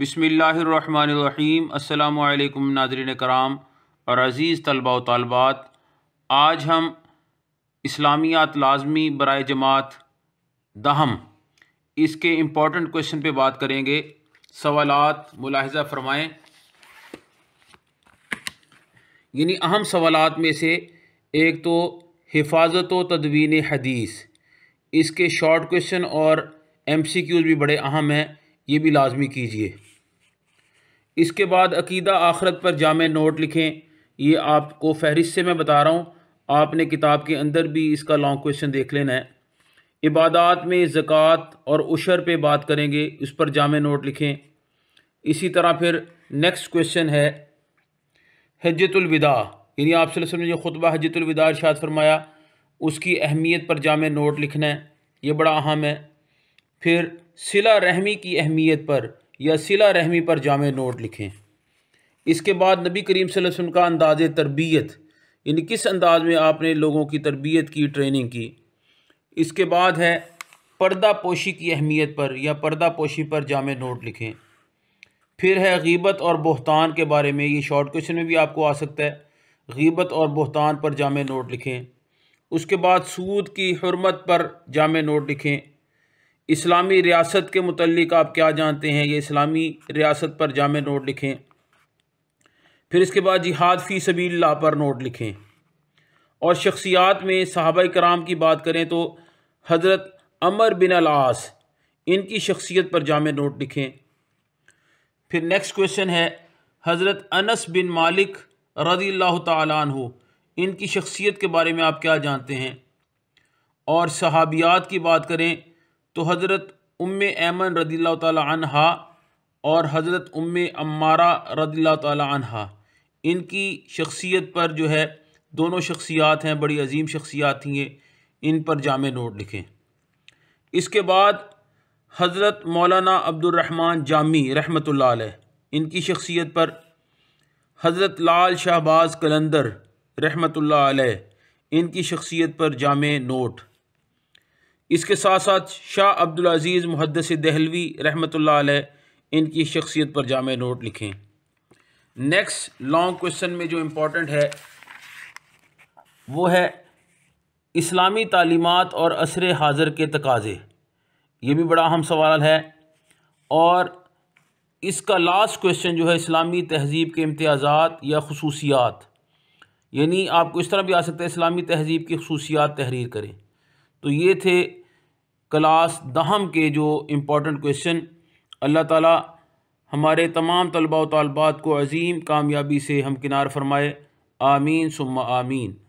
बसमीम् अल्लाम नाजरन कराम और अज़ीज़ तलबा तलबात आज हम इस्लामियात लाजमी बर जमात दहम इसके इम्पोर्टेंट क्वेश्चन पे बात करेंगे सवाल मुलाहजा फरमाएँ यानी अहम सवाल में से एक तो हिफाजत व तदवीन हदीस इसके शॉर्ट क्वेश्चन और एम सी क्यूज़ भी बड़े अहम हैं ये भी लाजमी कीजिए इसके बाद अकीदा आखरत पर जाम नोट लिखें ये आपको फहरिस्त से मैं बता रहा हूँ आपने किताब के अंदर भी इसका लॉन्ग क्वेश्चन देख लेना है इबादत में ज़क़़त और उशर पर बात करेंगे उस पर जाम नोट लिखें इसी तरह फिर नेक्स्ट क्वेश्चन है हजतुलविदा यानी आप ने जो खुतबा हजतुलविदा इर्शाद फरमाया उसकी अहमियत पर जाम नोट लिखना है ये बड़ा अहम है फिर सिला रहमी की अहमियत पर या सिला रहमी पर जाम नोट लिखें इसके बाद नबी करीम वसल्लम का अंदाज तरबियत यानी किस अंदाज में आपने लोगों की तरबियत की ट्रेनिंग की इसके बाद है पर्दा पोशी की अहमियत पर या पर्दा पोशी पर जाम नोट लिखें फिर है गीबत और बहतान के बारे में ये शॉर्ट क्वेश्चन में भी आपको आ सकता है गीबत और बहतान पर जाम नोट लिखें उसके बाद सूद की हरमत पर जाम नोट लिखें इस्लामी रियासत के मतलब आप क्या जानते हैं ये इस्लामी रियासत पर जाम नोट लिखें फिर इसके बाद जिहाद फ़ी सबील्ला पर नोट लिखें और शख्सियात में साहबा कराम की बात करें तो हज़रत अमर बिन अलास इनकी शख्सियत पर जाम नोट लिखें फिर नेक्स्ट क्वेश्चन है हज़रत अनस बिन मालिक रजी अल्लाह हो इनकी शख्सियत के बारे में आप क्या जानते हैं और सहाबियात की बात करें तो हज़रत उम ऐमन रदील्ला तहा और हज़रत उम अम्मारा रदील्ला तहा इनकी शख्सियत पर जो है दोनों शख्सियात हैं बड़ी अजीम शख्सियात थी हैं इन पर जाम नोट लिखें इसके बाद हज़रत मौलाना अब्दुलरहमान जामी रहमत इनकी शख्सियत पर हज़रत लाल शाहबाज कलंदर रहमत इनकी शख्सियत पर जाम नोट इसके साथ साथ शाह अब्दुल अजीज़ मुहदस दहलवी रहमत इनकी शख्सियत पर जाम नोट लिखें नेक्स्ट लॉन्ग क्वेश्चन में जो इम्पोर्टेंट है वो है इस्लामी तालीमत और असर हाज़र के तकाज़े ये भी बड़ा अहम सवाल है और इसका लास्ट क्वेश्चन जो है इस्लामी तहज़ीब के इम्तियाज़ात या खसूसियात यानी आपको इस तरह भी आ सकता है इस्लामी तहज़ीब की खसूसियात तहरीर करें तो ये थे क्लास दहम के जो इम्पोर्टेंट क्वेश्चन अल्लाह ताला हमारे तमाम तलबा तलबात को अजीम कामयाबी से हमकिनार फरमाए आमीन सुम्मा आमीन